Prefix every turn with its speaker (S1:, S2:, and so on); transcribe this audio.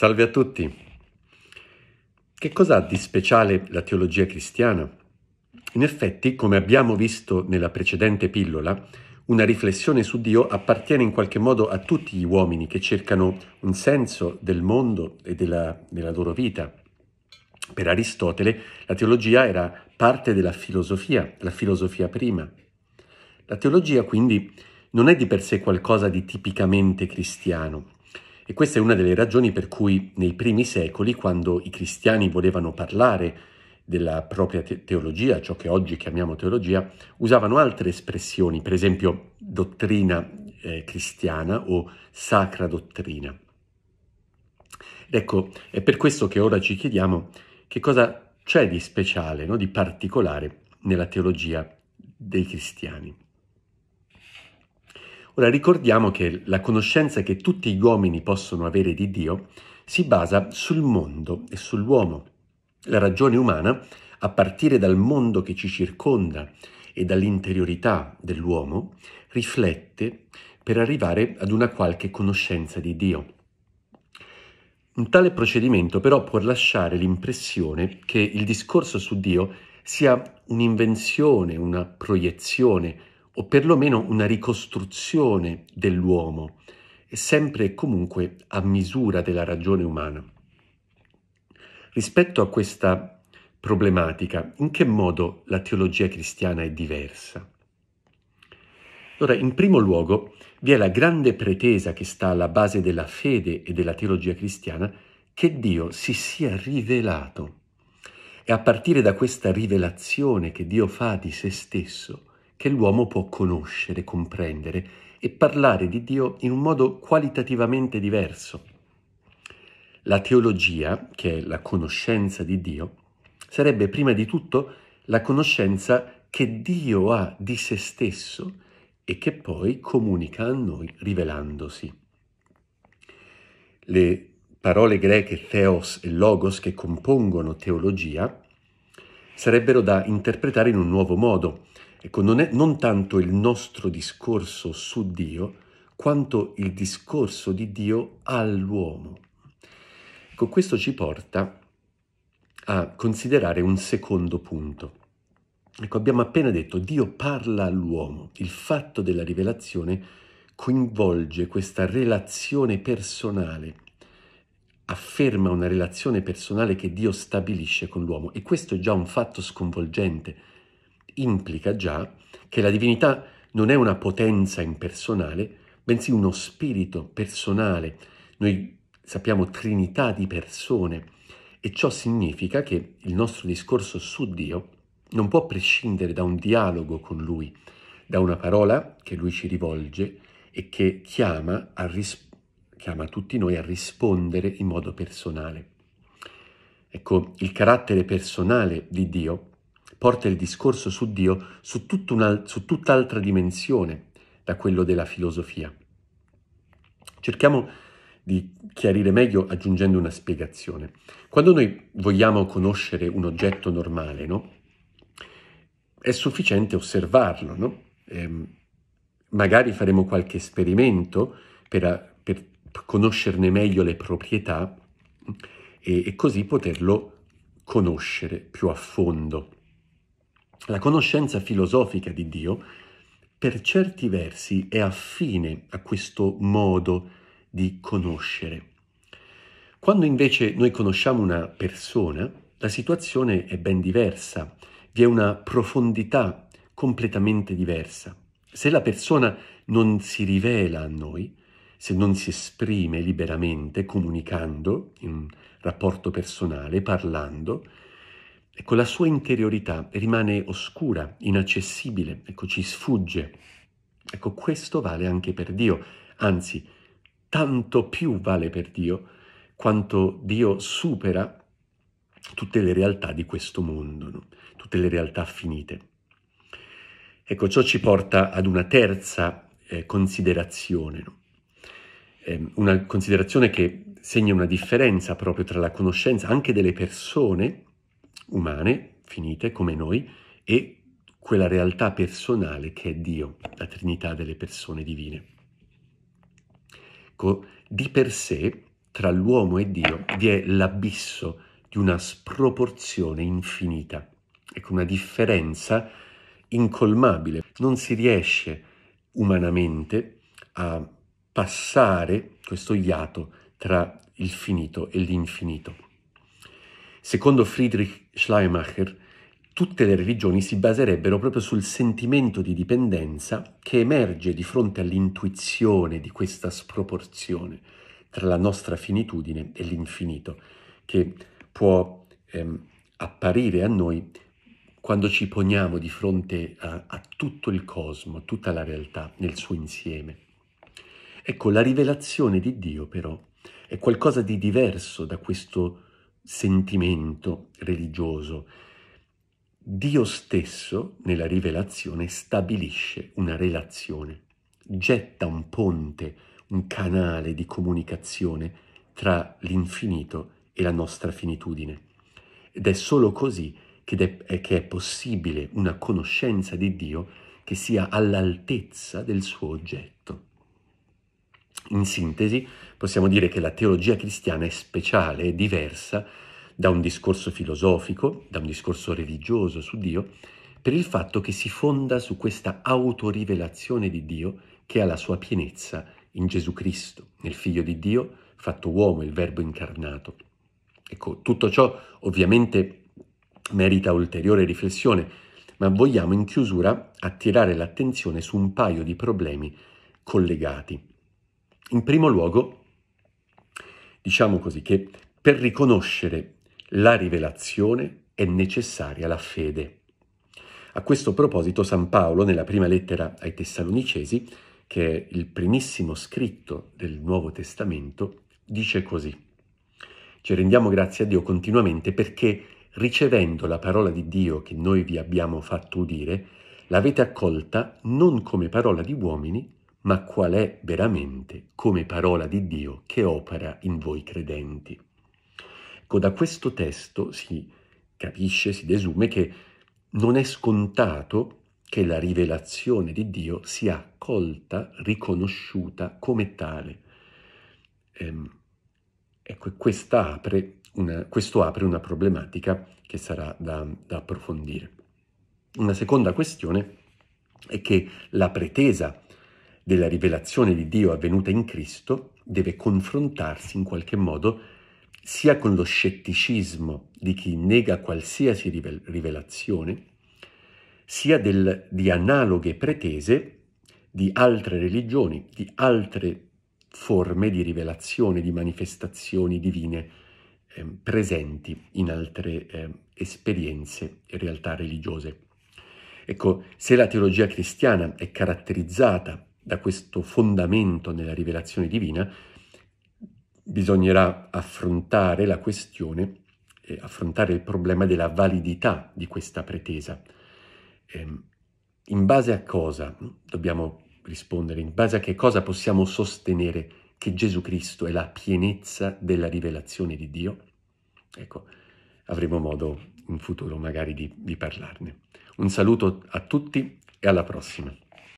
S1: Salve a tutti. Che cosa ha di speciale la teologia cristiana? In effetti, come abbiamo visto nella precedente pillola, una riflessione su Dio appartiene in qualche modo a tutti gli uomini che cercano un senso del mondo e della, della loro vita. Per Aristotele la teologia era parte della filosofia, la filosofia prima. La teologia quindi non è di per sé qualcosa di tipicamente cristiano, e questa è una delle ragioni per cui nei primi secoli, quando i cristiani volevano parlare della propria teologia, ciò che oggi chiamiamo teologia, usavano altre espressioni, per esempio dottrina eh, cristiana o sacra dottrina. Ecco, è per questo che ora ci chiediamo che cosa c'è di speciale, no? di particolare nella teologia dei cristiani. Ora ricordiamo che la conoscenza che tutti gli uomini possono avere di Dio si basa sul mondo e sull'uomo. La ragione umana, a partire dal mondo che ci circonda e dall'interiorità dell'uomo, riflette per arrivare ad una qualche conoscenza di Dio. Un tale procedimento però può lasciare l'impressione che il discorso su Dio sia un'invenzione, una proiezione, o perlomeno una ricostruzione dell'uomo, sempre e comunque a misura della ragione umana. Rispetto a questa problematica, in che modo la teologia cristiana è diversa? Allora, in primo luogo, vi è la grande pretesa che sta alla base della fede e della teologia cristiana che Dio si sia rivelato. È a partire da questa rivelazione che Dio fa di se stesso che l'uomo può conoscere, comprendere e parlare di Dio in un modo qualitativamente diverso. La teologia, che è la conoscenza di Dio, sarebbe prima di tutto la conoscenza che Dio ha di se stesso e che poi comunica a noi rivelandosi. Le parole greche theos e logos che compongono teologia sarebbero da interpretare in un nuovo modo, Ecco, non è non tanto il nostro discorso su Dio, quanto il discorso di Dio all'uomo. Ecco, questo ci porta a considerare un secondo punto. Ecco, abbiamo appena detto, Dio parla all'uomo. Il fatto della rivelazione coinvolge questa relazione personale, afferma una relazione personale che Dio stabilisce con l'uomo e questo è già un fatto sconvolgente implica già che la divinità non è una potenza impersonale, bensì uno spirito personale. Noi sappiamo trinità di persone e ciò significa che il nostro discorso su Dio non può prescindere da un dialogo con Lui, da una parola che Lui ci rivolge e che chiama, a ris- chiama tutti noi a rispondere in modo personale. Ecco, il carattere personale di Dio porta il discorso su Dio su, una, su tutt'altra dimensione da quello della filosofia. Cerchiamo di chiarire meglio aggiungendo una spiegazione. Quando noi vogliamo conoscere un oggetto normale, no? è sufficiente osservarlo. No? Eh, magari faremo qualche esperimento per, per, conoscerne meglio le proprietà e, e così poterlo conoscere più a fondo. La conoscenza filosofica di Dio per certi versi è affine a questo modo di conoscere. Quando invece noi conosciamo una persona, la situazione è ben diversa, vi è una profondità completamente diversa. Se la persona non si rivela a noi, se non si esprime liberamente, comunicando in un rapporto personale, parlando, ecco, la sua interiorità rimane oscura, inaccessibile, ecco, ci sfugge. Ecco, questo vale anche per Dio, anzi, tanto più vale per Dio quanto Dio supera tutte le realtà di questo mondo, no? tutte le realtà finite. Ecco, ciò ci porta ad una terza eh, considerazione, no? eh, una considerazione che segna una differenza proprio tra la conoscenza anche delle persone umane, finite come noi, e quella realtà personale che è Dio, la Trinità delle persone divine. Ecco, di per sé, tra l'uomo e Dio, vi è l'abisso di una sproporzione infinita, ecco, una differenza incolmabile. Non si riesce umanamente a passare questo iato tra il finito e l'infinito. Secondo Friedrich Schleiermacher, tutte le religioni si baserebbero proprio sul sentimento di dipendenza che emerge di fronte all'intuizione di questa sproporzione tra la nostra finitudine e l'infinito, che può ehm, apparire a noi quando ci poniamo di fronte a, a tutto il cosmo, tutta la realtà nel suo insieme. Ecco, la rivelazione di Dio però è qualcosa di diverso da questo sentimento religioso. Dio stesso, nella rivelazione, stabilisce una relazione, getta un ponte, un canale di comunicazione tra l'infinito e la nostra finitudine. Ed è solo così che è, che è possibile una conoscenza di Dio che sia all'altezza del suo oggetto. In sintesi, possiamo dire che la teologia cristiana è speciale, è diversa da un discorso filosofico, da un discorso religioso su Dio, per il fatto che si fonda su questa autorivelazione di Dio che ha la sua pienezza in Gesù Cristo, nel Figlio di Dio, fatto uomo, il Verbo incarnato. Ecco, tutto ciò ovviamente merita ulteriore riflessione, ma vogliamo in chiusura attirare l'attenzione su un paio di problemi collegati. In primo luogo, diciamo così, che per riconoscere la rivelazione è necessaria la fede. A questo proposito San Paolo, nella prima lettera ai Tessalonicesi, che è il primissimo scritto del Nuovo Testamento, dice così. Ci rendiamo grazie a Dio continuamente perché ricevendo la parola di Dio che noi vi abbiamo fatto udire, l'avete accolta non come parola di uomini, ma qual è veramente come parola di Dio che opera in voi credenti. Ecco, da questo testo si capisce, si desume che non è scontato che la rivelazione di Dio sia accolta, riconosciuta come tale. Ehm, ecco, apre una, questo apre una problematica che sarà da, da approfondire. Una seconda questione è che la pretesa della rivelazione di Dio avvenuta in Cristo deve confrontarsi in qualche modo sia con lo scetticismo di chi nega qualsiasi rivelazione, sia del, di analoghe pretese di altre religioni, di altre forme di rivelazione, di manifestazioni divine eh, presenti in altre eh, esperienze e realtà religiose. Ecco, se la teologia cristiana è caratterizzata da questo fondamento nella rivelazione divina, bisognerà affrontare la questione, eh, affrontare il problema della validità di questa pretesa. Eh, in base a cosa dobbiamo rispondere, in base a che cosa possiamo sostenere che Gesù Cristo è la pienezza della rivelazione di Dio? Ecco, avremo modo in futuro magari di, di parlarne. Un saluto a tutti e alla prossima.